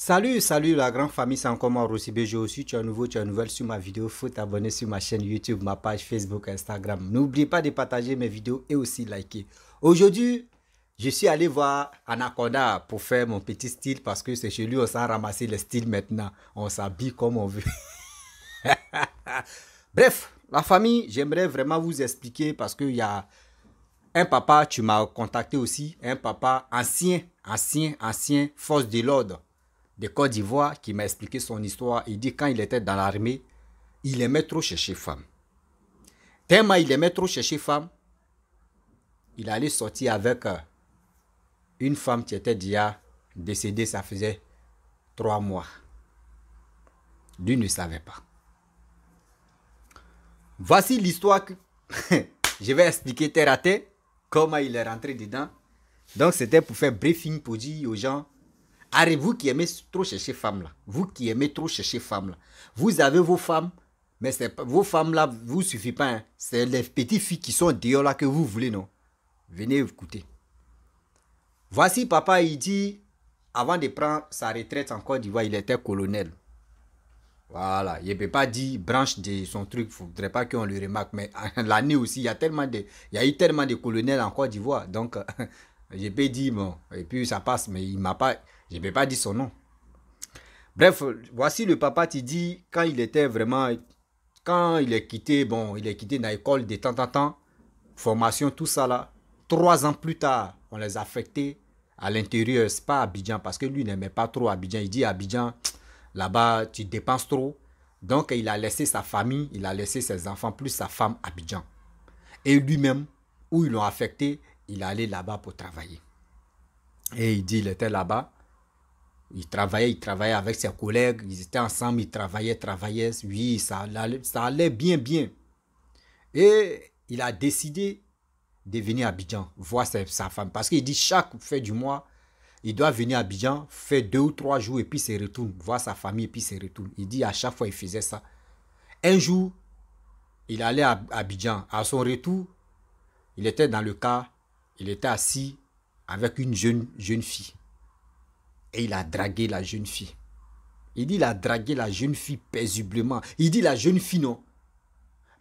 Salut, salut la grande famille, c'est encore moi Rossi Bejo aussi. Tu es nouveau, tu es nouvelle sur ma vidéo. Faut t'abonner sur ma chaîne YouTube, ma page Facebook, Instagram. N'oublie pas de partager mes vidéos et aussi liker. Aujourd'hui, je suis allé voir Anaconda pour faire mon petit style parce que c'est chez lui, on s'en ramassé les styles maintenant. On s'habille comme on veut. Bref, la famille, j'aimerais vraiment vous expliquer parce qu'il y a un papa, tu m'as contacté aussi, un papa ancien, ancien, ancien, force de l'ordre de Côte d'Ivoire qui m'a expliqué son histoire. Il dit quand il était dans l'armée, il aimait trop chercher femme. Tellement il aimait trop chercher femme, il allait sortir avec euh, une femme qui était déjà décédée, ça faisait trois mois. Lui ne savait pas. Voici l'histoire que je vais expliquer terre à terre, comment il est rentré dedans. Donc c'était pour faire briefing pour dire aux gens Arrêtez, vous qui aimez trop chercher femme là, vous qui aimez trop chercher femme là, vous avez vos femmes, mais vos femmes là, vous suffit pas. Hein. C'est les petites filles qui sont dehors là que vous voulez, non Venez écouter. Voici papa, il dit, avant de prendre sa retraite en Côte d'Ivoire, il était colonel. Voilà, il ne pas dire branche de son truc, il ne faudrait pas qu'on le remarque. Mais l'année aussi, il y, a tellement de, a eu tellement de colonels en Côte d'Ivoire. Donc, je pas dire, bon, et puis ça passe, mais il m'a pas... Je ne vais pas dire son nom. Bref, voici le papa qui dit, quand il était vraiment, quand il est quitté, bon, il est quitté dans l'école de temps en temps, formation, tout ça là. Trois ans plus tard, on les a affectés à l'intérieur, c'est pas Abidjan, parce que lui n'aimait pas trop Abidjan. Il dit Abidjan, là-bas, tu dépenses trop. Donc, il a laissé sa famille, il a laissé ses enfants, plus sa femme Abidjan. Et lui-même, où ils l'ont affecté, il est allé là-bas pour travailler. Et il dit, il était là-bas. Il travaillait, il travaillait avec ses collègues, ils étaient ensemble, ils travaillaient, travaillaient. Oui, ça, allait bien, bien. Et il a décidé de venir à Abidjan voir sa, femme. Parce qu'il dit chaque fait du mois, il doit venir à Abidjan, faire deux ou trois jours et puis se retourne, voir sa famille et puis se retourne. Il dit à chaque fois, il faisait ça. Un jour, il allait à Abidjan. À son retour, il était dans le car, il était assis avec une jeune, jeune fille et il a dragué la jeune fille. Il dit il a dragué la jeune fille paisiblement. Il dit la jeune fille non.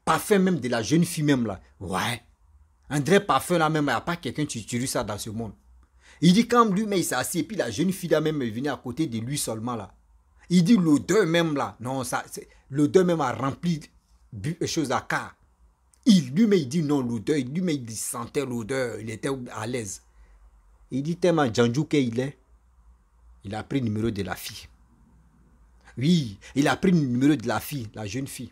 Parfum même de la jeune fille même là. Ouais. André vrai parfum là même, il n'y a pas quelqu'un qui tue ça dans ce monde. Il dit quand lui mais il s'est assis et puis la jeune fille là même est venue à côté de lui seulement là. Il dit l'odeur même là. Non, ça, l'odeur même a rempli euh, choses à cas. Il lui mais il dit non l'odeur. Lui mais il sentait l'odeur. Il était à l'aise. Il dit tellement Djanjou il est. Il a pris le numéro de la fille. Oui, il a pris le numéro de la fille, la jeune fille.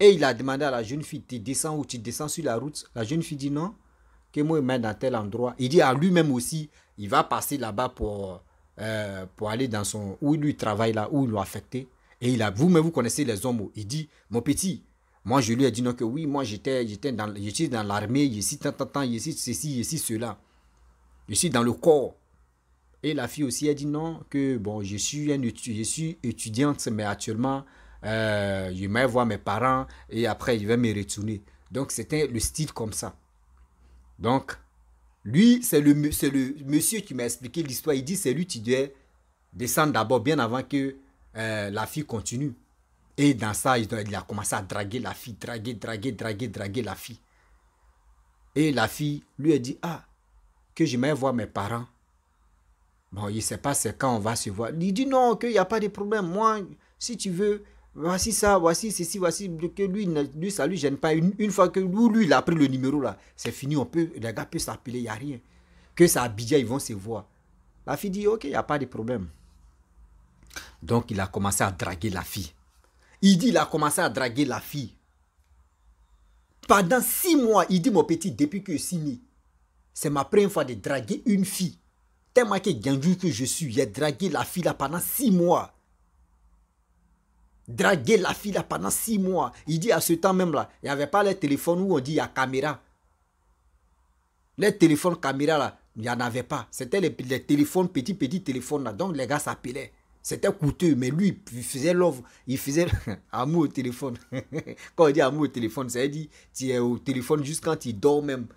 Et il a demandé à la jeune fille, tu descends ou tu descends sur la route. La jeune fille dit non, que moi je mets dans tel endroit. Il dit à lui-même aussi, il va passer là-bas pour, euh, pour aller dans son... où il travaille là, où il l'a affecté. Et il a, vous, mais vous connaissez les hommes. Il dit, mon petit, moi je lui ai dit non que oui, moi j'étais dans, dans l'armée, ici tant, tant, tant, ici ceci, ici cela. Je suis dans le corps. Et la fille aussi a dit non, que bon, je suis, étudiante, mais actuellement, euh, je vais voir mes parents et après, je vais me retourner. Donc, c'était le style comme ça. Donc, lui, c'est le, monsieur qui m'a expliqué l'histoire. Il dit, c'est lui qui doit descendre d'abord, bien avant que euh, la fille continue. Et dans ça, il a commencé à draguer la fille, draguer, draguer, draguer, draguer la fille. Et la fille lui a dit, ah, que je vais voir mes parents. Bon, il ne sait pas c'est quand on va se voir. Il dit non, qu'il n'y a pas de problème. Moi, si tu veux, voici ça, voici ceci, voici que lui, lui ça lui gêne pas. Une, fois que lui, il a pris le numéro là, c'est fini, on peut, les gars peuvent s'appeler, il n'y a rien. Que ça Abidjan, ils vont se voir. La fille dit, ok, il n'y a pas de problème. Donc il a commencé à draguer la fille. Il dit, il a commencé à draguer la fille. Pendant six mois, il dit, mon petit, depuis que je suis né, c'est ma première fois de draguer une fille tellement que vu que je suis, il a dragué la fille là pendant six mois. Dragué la fille là pendant six mois. Il dit à ce temps même là, il n'y avait pas les téléphones où on dit il y a caméra. Les téléphones caméra là, il n'y en avait pas. C'était les, téléphones, petits, petits téléphones là. Donc les gars s'appelaient. C'était coûteux, mais lui, il faisait l'offre. Il faisait amour au téléphone. quand on dit amour au téléphone, ça veut dire tu es au téléphone juste quand il dort même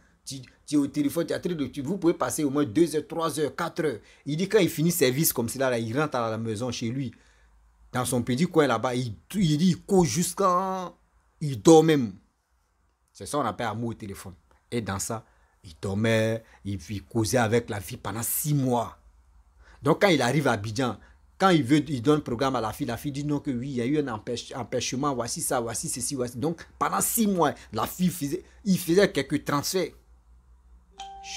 tu, au téléphone, tu as très de, tu, vous pouvez passer au moins 2 heures, 3 heures, 4 heures. Il dit quand il finit service comme cela, là, il rentre à la maison chez lui, dans son petit coin là-bas, il, dit il cause jusqu'à. Il dort même. C'est ça qu'on appelle amour au téléphone. Et dans ça, il dormait, il, causait avec la fille pendant six mois. Donc quand il arrive à Bidjan, quand il veut, il donne programme à la fille, la fille dit non que oui, il y a eu un empêchement, voici ça, voici ceci, voici. Donc pendant six mois, la fille il faisait quelques transferts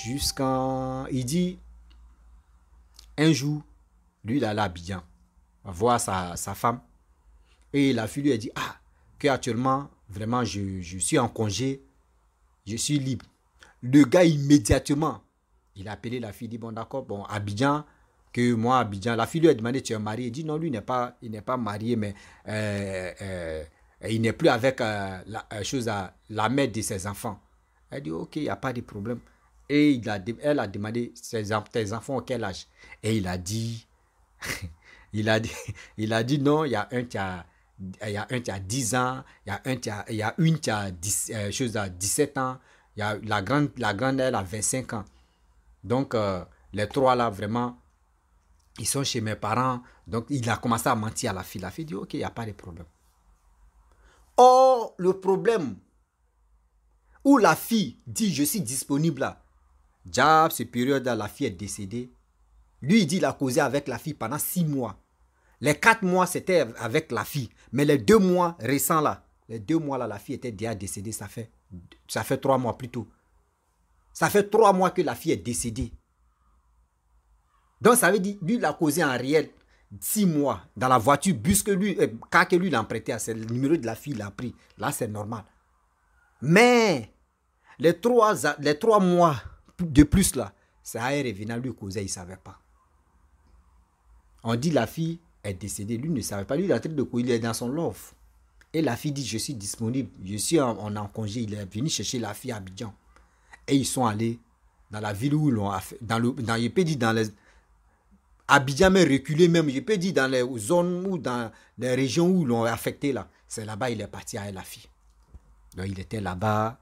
jusqu'en... Il dit, un jour, lui, il à Abidjan voir sa, femme. Et la fille lui a dit, ah, que actuellement, vraiment, je, suis en congé, je suis libre. Le gars, immédiatement, il a appelé la fille, dit, bon, d'accord, bon, Abidjan, que moi, Abidjan, la fille lui a demandé, tu es marié Il dit, non, lui, n'est pas, il n'est pas marié, mais euh, euh, il n'est plus avec euh, la, chose à, la mère de ses enfants. Elle dit, ok, il n'y a pas de problème. Et elle a demandé ses, tes enfants quel âge Et il a dit, il a dit, il a dit non, il y a un qui a, un a 10 ans, il y a, un qui a, il y a une qui a euh, à 17 ans, il y a la grande, la grande elle a 25 ans. Donc, euh, les trois là, vraiment, ils sont chez mes parents. Donc, il a commencé à mentir à la fille. La fille dit, OK, il n'y a pas de problème. Or, le problème où la fille dit, je suis disponible là, Jab, période-là, la fille est décédée. Lui, il dit qu'il a causé avec la fille pendant six mois. Les quatre mois, c'était avec la fille. Mais les deux mois récents, là, les deux mois, là, la fille était déjà décédée. Ça fait, ça fait trois mois plus tôt. Ça fait trois mois que la fille est décédée. Donc, ça veut dire, lui, il a causé en réel six mois dans la voiture, puisque lui, euh, que lui l'a emprunté, c'est le numéro de la fille, il pris. Là, c'est normal. Mais, les trois, les trois mois de plus là, ça est à lui causer, il ne savait pas. On dit la fille est décédée, lui ne savait pas, lui il tête de courir, il est dans son love. Et la fille dit, je suis disponible, je suis en, congé, il est venu chercher la fille à Abidjan. Et ils sont allés dans la ville où l'on l'ont fait, dans le, dans, dans les, Abidjan est reculé même, je peux dire dans les zones ou dans les régions où l'on est affecté là, c'est là-bas il est parti avec la fille. Donc il était là-bas,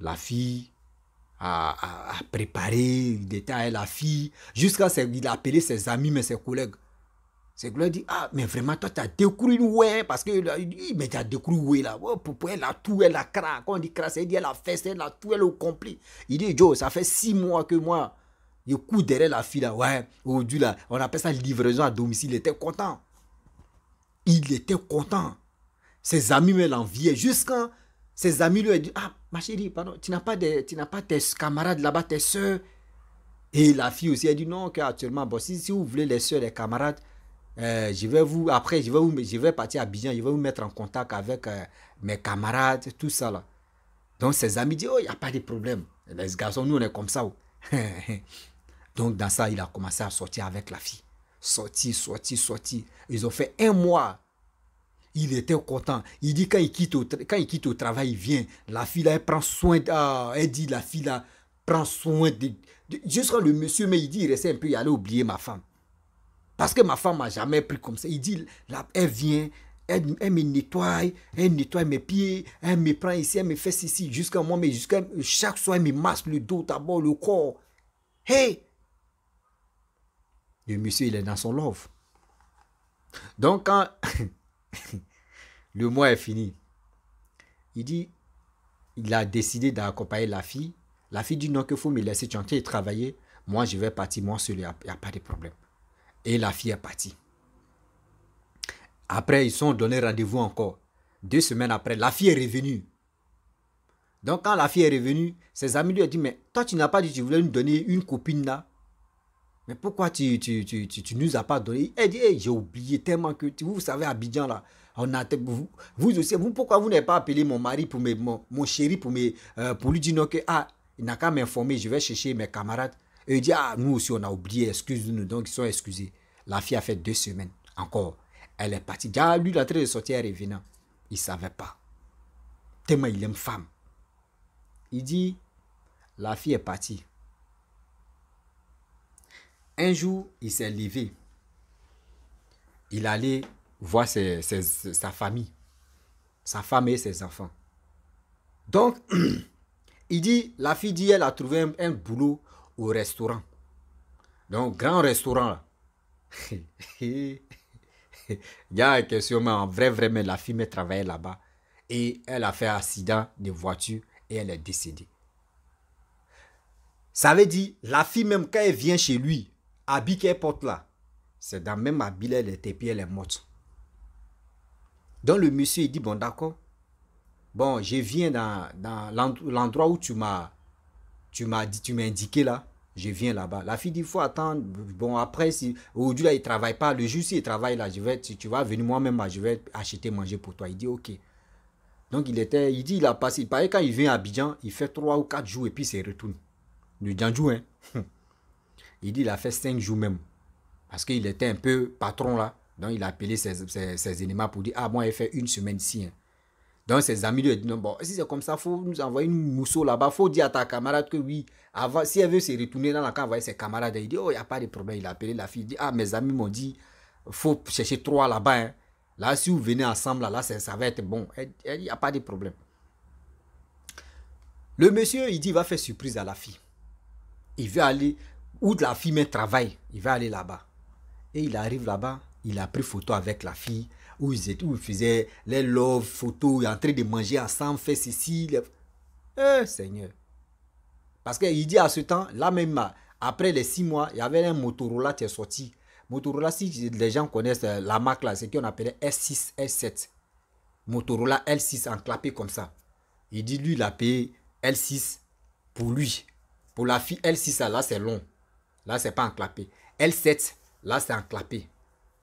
la fille, à, préparer, il était à la fille, jusqu'à ce qu'il a appelé ses amis, mais ses collègues. Ses collègues dit, ah, mais vraiment, toi, tu as découvert, ouais, parce que il dit, mais tu as découvert, ouais, là, oh, Pourquoi pour, elle a tout, elle a craqué. quand on dit craque, dit, elle a fait, elle a tout, elle a compris. Il dit, Joe, ça fait six mois que moi, je cours derrière la fille, là, ouais, aujourd'hui, là, on appelle ça livraison à domicile, il était content. Il était content. Ses amis mais l'enviaient jusqu'à ses amis lui ont dit, ah, ma chérie, pardon, tu n'as pas, de, tu n'as pas tes camarades là-bas, tes soeurs. Et la fille aussi a dit, non, actuellement, bon, si, si vous voulez les soeurs, les camarades, euh, je vais vous, après, je vais, vous, je vais partir à Bijan, je vais vous mettre en contact avec euh, mes camarades, tout ça là. Donc ses amis dit « oh, il n'y a pas de problème. Les garçons, nous, on est comme ça. Oh. Donc dans ça, il a commencé à sortir avec la fille. Sorti, sorti, sorti. Ils ont fait un mois il était content. Il dit quand il quitte au, quand il quitte au travail, il vient. La fille là, elle prend soin. Ah, elle dit la fille là, prend soin de, jusqu'à le monsieur, mais il dit il restait un peu, il allait oublier ma femme. Parce que ma femme m'a jamais pris comme ça. Il dit, elle vient, elle, elle, me nettoie, elle nettoie mes pieds, elle me prend ici, elle me fait ceci, jusqu'à moi, mais jusqu'à chaque soir, elle me masse le dos, d'abord le corps. Hey! Le monsieur, il est dans son love. Donc, quand. le mois est fini. Il dit, il a décidé d'accompagner la fille. La fille dit non, que faut me laisser chanter et travailler. Moi, je vais partir, moi seul, il n'y a, pas de problème. Et la fille est partie. Après, ils sont donné rendez-vous encore. Deux semaines après, la fille est revenue. Donc, quand la fille est revenue, ses amis lui ont dit, mais toi, tu n'as pas dit que tu voulais nous donner une copine là. Mais pourquoi tu, tu, nous as pas donné Elle dit, j'ai oublié tellement que vous, vous savez, Abidjan, là, on a, vous, aussi, vous, pourquoi vous n'avez pas appelé mon mari, pour mes, mon, chéri, pour, mes, euh, pour lui dire non, que, ah, il n'a qu'à m'informer, je vais chercher mes camarades. Elle il dit, ah, nous aussi, on a oublié, excuse-nous. Donc, ils sont excusés. La fille a fait deux semaines encore. Elle est partie. Déjà, lui, la de sortir, elle revenant. Il ne savait pas. Tellement il aime femme. Il dit, la fille est partie. Un jour, il s'est levé. Il allait voir sa famille, sa femme et ses enfants. Donc, il dit, la fille dit, elle a trouvé un, boulot au restaurant. Donc, grand restaurant. il y a une question, en vrai, vraiment, la fille travaillait là-bas. Et elle a fait un accident de voiture et elle est décédée. Ça veut dire, la fille même, quand elle vient chez lui, habit qu'elle porte là, c'est dans même habit, elle était pieds, est morte. Donc le monsieur, il dit, bon, d'accord. Bon, je viens dans, l'endroit où tu m'as tu m'as dit, tu m'as indiqué là. Je viens là-bas. La fille dit, il faut attendre. Bon, après, si, aujourd'hui, là, il ne travaille pas. Le jour, s'il travaille là, je vais, si tu vas venir moi-même, je vais acheter, manger pour toi. Il dit, OK. Donc, il était, il dit, il a passé. Il paraît quand il vient à Abidjan, il fait trois ou quatre jours et puis il se retourne. Le Djanjou, hein. Il dit, il a fait cinq jours même. Parce qu'il était un peu patron là. Donc, il a appelé ses, ses, éléments pour dire, ah, moi, bon, fait une semaine ici. Hein. Donc, ses amis lui ont dit, non, bon, si c'est comme ça, il faut nous envoyer une mousseau là-bas. Il faut dire à ta camarade que oui, avant, si elle veut se retourner dans la camp, envoyer ses camarades. Il dit, oh, il n'y a pas de problème. Il a appelé la fille. Il dit, ah, mes amis m'ont dit, faut chercher trois là-bas. Hein. Là, si vous venez ensemble, là, ça, ça, va être bon. Il n'y a pas de problème. Le monsieur, il dit, il va faire surprise à la fille. Il veut aller où la fille met travail. il va aller là-bas. Et il arrive là-bas, il a pris photo avec la fille, où ils, étaient, où ils faisaient les love photos, en train de manger ensemble, fait ceci. Eh, Seigneur. Parce qu'il dit à ce temps, là même, après les six mois, il y avait un Motorola qui est sorti. Motorola, si les gens connaissent euh, la marque là, c'est qu'on appelait S6, S7. Motorola L6 enclapé comme ça. Il dit, lui, il a payé L6 pour lui. Pour la fille, L6, là, c'est long. Là, c'est pas enclapé. L7, là, c'est enclapé.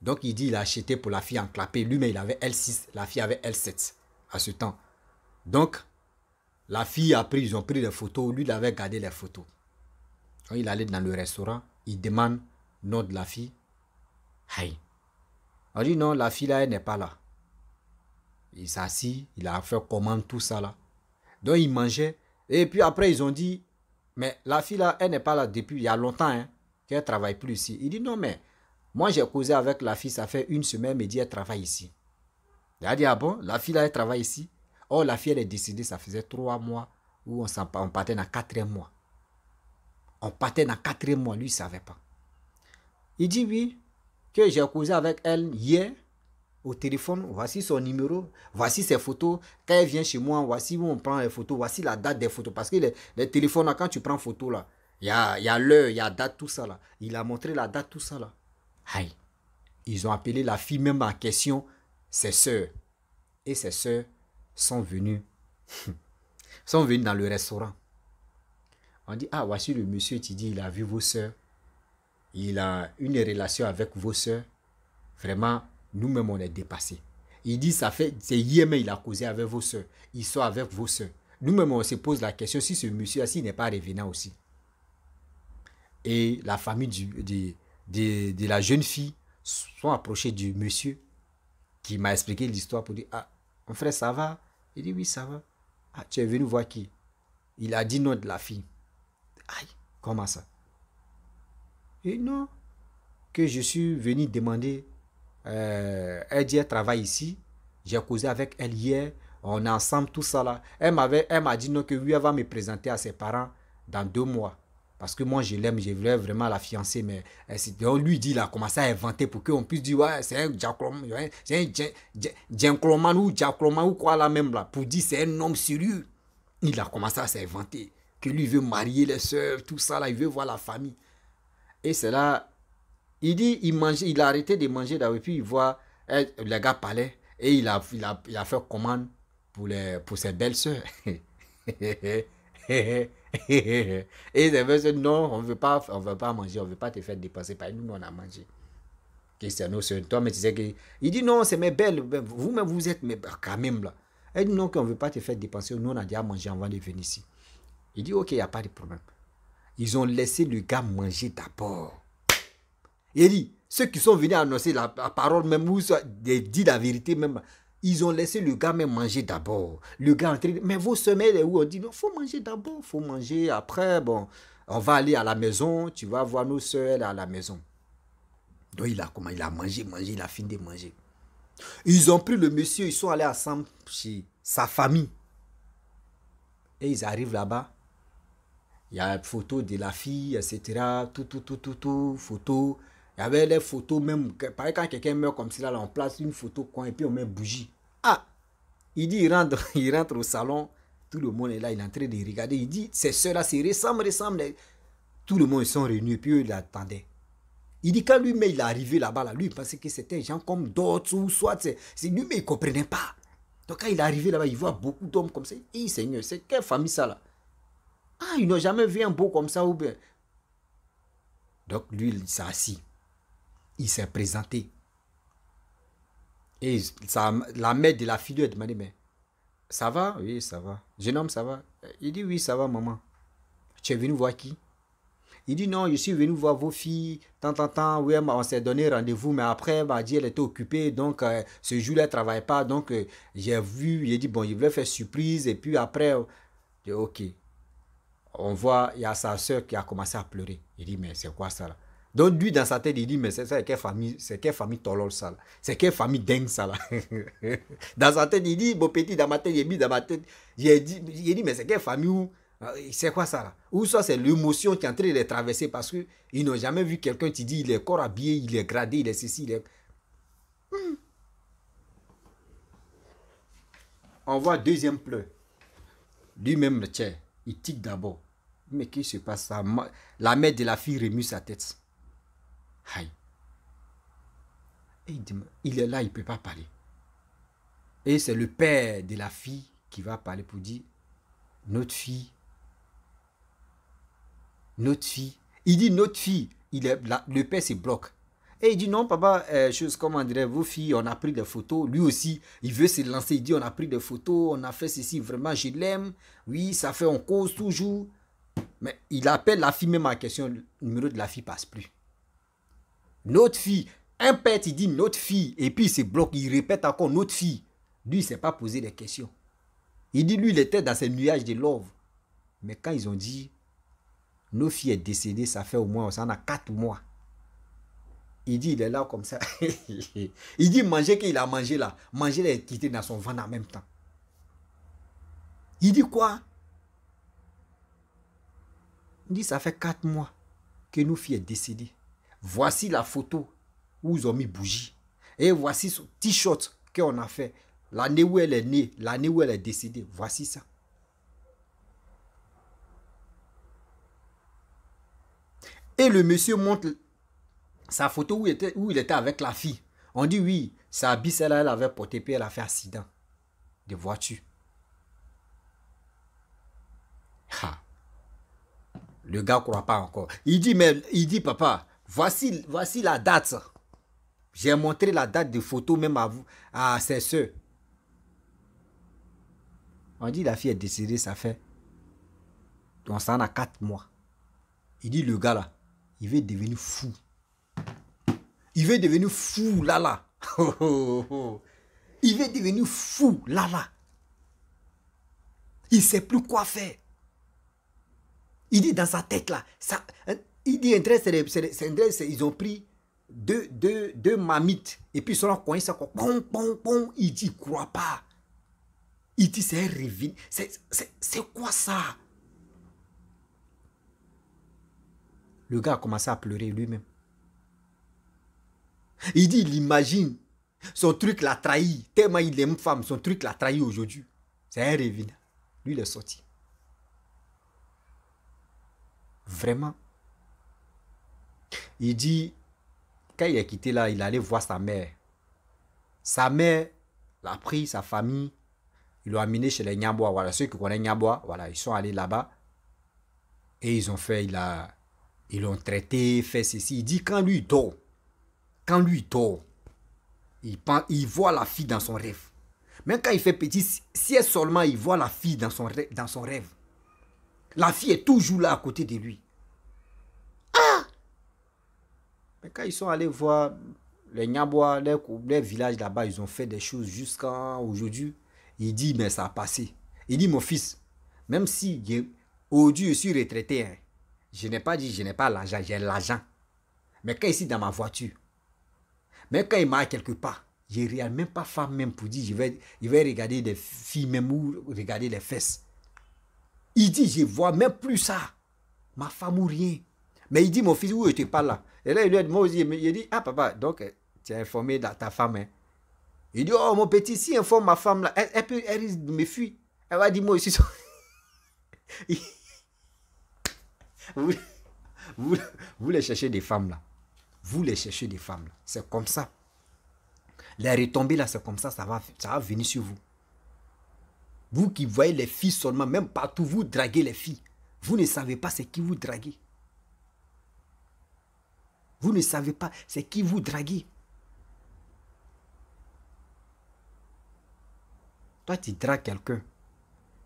Donc, il dit il a acheté pour la fille enclapée. Lui, mais il avait L6, la fille avait L7 à ce temps. Donc, la fille a pris, ils ont pris les photos. Lui, il avait gardé les photos. Quand il allait dans le restaurant, il demande le nom de la fille. Hey. On dit non, la fille là, elle n'est pas là. Il s'assit, il a fait commande, tout ça là. Donc, il mangeait. Et puis après, ils ont dit, mais la fille là, elle n'est pas là depuis il y a longtemps. Hein ne travaille plus ici. Il dit non, mais moi j'ai causé avec la fille, ça fait une semaine, mais dit elle travaille ici. Il a dit ah bon, la fille elle travaille ici. oh la fille, elle est décédée, ça faisait trois mois où on, on partait dans quatrième mois. On partait dans quatrième mois, lui, il ne savait pas. Il dit oui, que j'ai causé avec elle hier au téléphone, voici son numéro, voici ses photos. Quand elle vient chez moi, voici où on prend les photos, voici la date des photos. Parce que les, téléphones, quand tu prends photo, là, il y a, l'heure, il y a date, tout ça là. Il a montré la date, tout ça là. Aïe. Ils ont appelé la fille même en question, ses sœurs. Et ses sœurs sont venues. sont venues dans le restaurant. On dit, ah, voici le monsieur, qui dit il a vu vos sœurs. Il a une relation avec vos sœurs. Vraiment, nous-mêmes, on est dépassés. Il dit, ça fait, c'est hier, mais il a causé avec vos sœurs. Ils sont avec vos sœurs. Nous-mêmes, on se pose la question si ce monsieur-là, n'est pas revenant aussi et la famille de, la jeune fille sont approchés du monsieur qui m'a expliqué l'histoire pour dire Ah, mon frère, ça va Il dit Oui, ça va. Ah, tu es venu voir qui Il a dit non de la fille. Aïe, comment ça Et non, que je suis venu demander. Euh, elle dit Elle travaille ici. J'ai causé avec elle hier. On est ensemble, tout ça là. Elle m'a dit non que lui elle va me présenter à ses parents dans deux mois. Parce que moi, je l'aime, je voulais vraiment la fiancer, mais euh, on lui dit, il a commencé à inventer pour qu'on puisse dire, ouais, c'est un Jacroman, c'est ou Jacroman ou quoi là même là, pour dire c'est un homme sérieux. Il a commencé à s'inventer, que lui veut marier les soeurs, tout ça là, il veut voir la famille. Et c'est là, il dit, il il a arrêté de manger là, et puis il voit, euh, les gars parler et il a, fait commande pour, pour ses belles soeurs. Et ils avaient dit non, on ne veut pas, on veut pas manger, on ne veut pas te faire dépenser par nous, on a mangé. Cristiano, c'est toi, mais tu sais il dit non, c'est mes belles, vous-même, vous êtes mes bah, quand même là. Elle dit non, qu'on ne veut pas te faire dépenser, nous, on a déjà mangé avant de venir ici. Il dit ok, il n'y a pas de problème. Ils ont laissé le gars manger d'abord. Il dit ceux qui sont venus annoncer la, parole, même, vous, dit la vérité, même, ils ont laissé le gars manger d'abord. Le gars mais vos semelles, où On dit, non, faut manger d'abord, il faut manger après. Bon, on va aller à la maison, tu vas voir nos soeurs à la maison. Donc il a comment Il a mangé, mangé, il a fini de manger. Ils ont pris le monsieur, ils sont allés ensemble chez sa famille. Et ils arrivent là-bas. Il y a une photo de la fille, etc. Tout, tout, tout, tout, tout, photo. Il y avait les photos même. Pareil, quand quelqu'un meurt comme cela, là, on place une photo coin et puis on met une bougie. Ah, il dit, il rentre, il rentre au salon, tout le monde est là, il est en train de regarder. Il dit, c'est cela, là c'est ressemble ressemble. Tout le monde, ils sont réunis, puis eux, ils l'attendaient. Il dit, quand lui-même, il est arrivé là-bas, là, lui, il pensait que c'était un gens comme d'autres, ou soit, c'est lui, mais il ne comprenait pas. Donc, quand il est arrivé là-bas, il voit beaucoup d'hommes comme ça. Il dit, Seigneur, c'est quelle famille ça, là Ah, ils n'ont jamais vu un beau comme ça, ou bien. Donc, lui, il s'est assis. Il s'est présenté. Et la mère de la fille lui a demandé, mais ça va Oui, ça va. Jeune homme, ça va Il dit, oui, ça va, maman. Tu es venu voir qui Il dit, non, je suis venu voir vos filles. Tant, tant, tant. Oui, on s'est donné rendez-vous, mais après, elle m'a dit, elle était occupée. Donc, euh, ce jour-là, elle ne travaille pas. Donc, euh, j'ai vu, Il dit, bon, je voulais faire surprise. Et puis après, j'ai dit, ok. On voit, il y a sa soeur qui a commencé à pleurer. Il dit, mais c'est quoi ça là donc lui, dans sa tête, il dit, mais c'est ça, quelle famille, c'est quelle famille Tolol ça là C'est quelle famille dingue ça là Dans sa tête, il dit, mon petit, dans ma tête, j'ai mis dans ma tête, dit, il dit, mais c'est quelle famille où euh, c'est quoi ça là Ou ça, c'est l'émotion qui est en train de les traverser parce qu'ils n'ont jamais vu quelqu'un qui dit, il est corps habillé, il est gradé, il est ceci, il est... Hmm. On voit deuxième pleur Lui-même, tiens, il tique d'abord. Mais qu'est-ce qui se passe La mère de la fille remue sa tête. Et il, est là, il ne peut pas parler. Et c'est le père de la fille qui va parler pour dire, notre fille, notre fille. Il dit notre fille, il est là, le père se bloque. Et il dit non, papa, euh, chose comme on dirait, vos filles, on a pris des photos. Lui aussi, il veut se lancer. Il dit, on a pris des photos, on a fait ceci, vraiment, je l'aime. Oui, ça fait, on cause toujours. Mais il appelle la fille, même ma question, le numéro de la fille passe plus notre fille. Un père, il dit notre fille, et puis il se bloque, il répète encore notre fille. Lui, il ne s'est pas posé des questions. Il dit, lui, il était dans ses nuages de love. Mais quand ils ont dit, nos filles est décédée, ça fait au moins, ça en a quatre mois. Il dit, il est là comme ça. il dit, manger qu'il a mangé là. Manger, est quitté dans son ventre en même temps. Il dit quoi Il dit, ça fait quatre mois que nos filles est décédée. Voici la photo où ils ont mis bougie. Et voici son t-shirt qu'on a fait. L'année où elle est née, l'année où elle est décédée. Voici ça. Et le monsieur montre sa photo où il était, où il était avec la fille. On dit oui, sa bicelle, elle, elle avait porté, puis elle a fait accident de voiture. Le gars ne croit pas encore. Il dit, mais il dit, papa, Voici, la date. J'ai montré la date de photo même à, vous, à ses soeurs. On dit la fille est décédée, ça fait. Donc ça en a quatre mois. Il dit le gars là, il veut devenir fou. Il veut devenir fou là là. Il veut devenir fou là là. Il sait plus quoi faire. Il dit dans sa tête là, ça, hein, il dit, c'est ils ont pris deux, deux, mamites. Et puis, ils sont là, ça, bon bon bon, Il dit, croit pas. Il dit, c'est un C'est quoi ça? Le gars a commencé à pleurer lui-même. Il dit, il imagine. Son truc l'a trahi. Tellement il aime femme, son truc l'a trahi aujourd'hui. C'est un revine Lui, il est sorti. Vraiment, il dit, quand il est quitté là, il allait voir sa mère. Sa mère l'a pris, sa famille, il l'a amené chez les Nyambois. Voilà, ceux qui connaissent Nyambois, voilà, ils sont allés là-bas. Et ils ont fait, ils l'ont traité, fait ceci. Il dit, quand lui dort, quand lui dort, il, il voit la fille dans son rêve. Même quand il fait petit, si seulement il voit la fille dans son, rêve, dans son rêve. La fille est toujours là à côté de lui. quand ils sont allés voir les Nyabois, les, villages là-bas, ils ont fait des choses jusqu'à aujourd'hui. Il dit, mais ça a passé. Il dit, mon fils, même si aujourd'hui je suis retraité, hein, je n'ai pas dit, je n'ai pas l'argent, j'ai l'argent. Mais quand ici dans ma voiture, mais quand il m'a quelque part, je ne même pas femme même pour dire, je vais, je vais regarder des filles même ou regarder les fesses. Il dit, je vois même plus ça. Ma femme ou rien. Mais il dit, mon fils, où je te parle là et là, il lui a dit, moi aussi, il a dit, ah papa, donc eh, tu as informé ta, femme. Hein. Il dit, oh mon petit, si informe ma femme là, elle, peut, risque de me fuir. Elle va dire, moi aussi. vous, vous, les cherchez des femmes là. Vous les cherchez des femmes là. C'est comme ça. Les retombées là, c'est comme ça, ça va, ça va venir sur vous. Vous qui voyez les filles seulement, même partout, vous draguez les filles. Vous ne savez pas c'est qui vous draguez. Vous ne savez pas, c'est qui vous drague? Toi, tu dragues quelqu'un.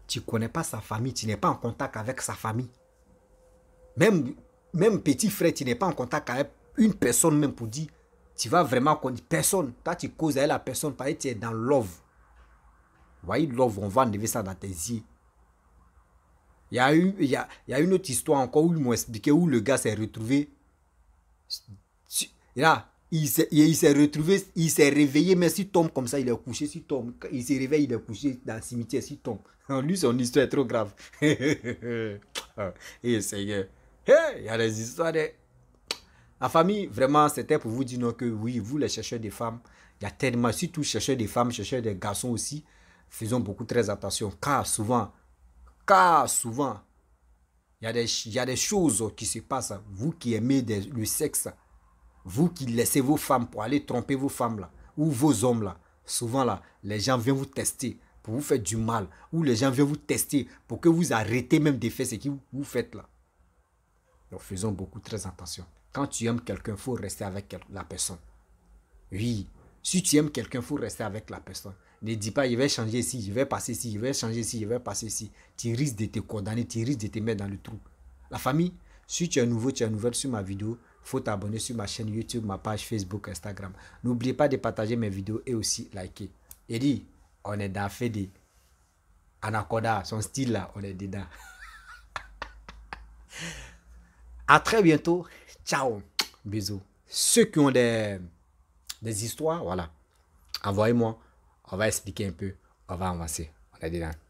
Tu ne connais pas sa famille, tu n'es pas en contact avec sa famille. Même, même petit frère, tu n'es pas en contact avec une personne même pour dire, tu vas vraiment connaître personne. Toi, tu causes avec la personne, parce que tu es dans love. voyez, love, on va enlever ça dans tes yeux. Il y, a, eu, il, y a, il y a une autre histoire encore où ils m'ont expliqué où le gars s'est retrouvé Là, il s'est retrouvé, il s'est réveillé, mais s'il tombe comme ça, il est couché, s'il tombe, il s'est réveillé il est couché dans le cimetière, s'il tombe. Lui, son histoire est trop grave. Et Seigneur, il y a des histoires. La famille, vraiment, c'était pour vous dire non, que oui, vous les chercheurs des femmes, il y a tellement, surtout chercheurs des femmes, chercheurs des garçons aussi, faisons beaucoup très attention, car souvent, car souvent, il y, a des, y a des choses qui se passent. Vous qui aimez le sexe, vous qui laissez vos femmes pour aller tromper vos femmes là, ou vos hommes là, souvent là, les gens viennent vous tester pour vous faire du mal, ou les gens viennent vous tester pour que vous arrêtez même de faire ce que vous faites là. faisons beaucoup très attention. Quand tu aimes quelqu'un, il faut rester avec la personne. Oui, si tu aimes quelqu'un, il faut rester avec la personne. Ne dis pas, je vais changer ici, je vais passer ici, je vais changer ici, je vais passer ici. Tu risques de te condamner, tu risques de te mettre dans le trou. La famille, si tu es nouveau, tu es nouvelle sur ma vidéo, faut t'abonner sur ma chaîne YouTube, ma page Facebook, Instagram. N'oubliez pas de partager mes vidéos et aussi liker. Et dit, on est dans Fede. Anaconda, son style là, on est dedans. à très bientôt. Ciao. Bisous. Ceux qui ont des, des histoires, voilà. Envoyez-moi. On va expliquer un peu. On va avancer. On est dedans.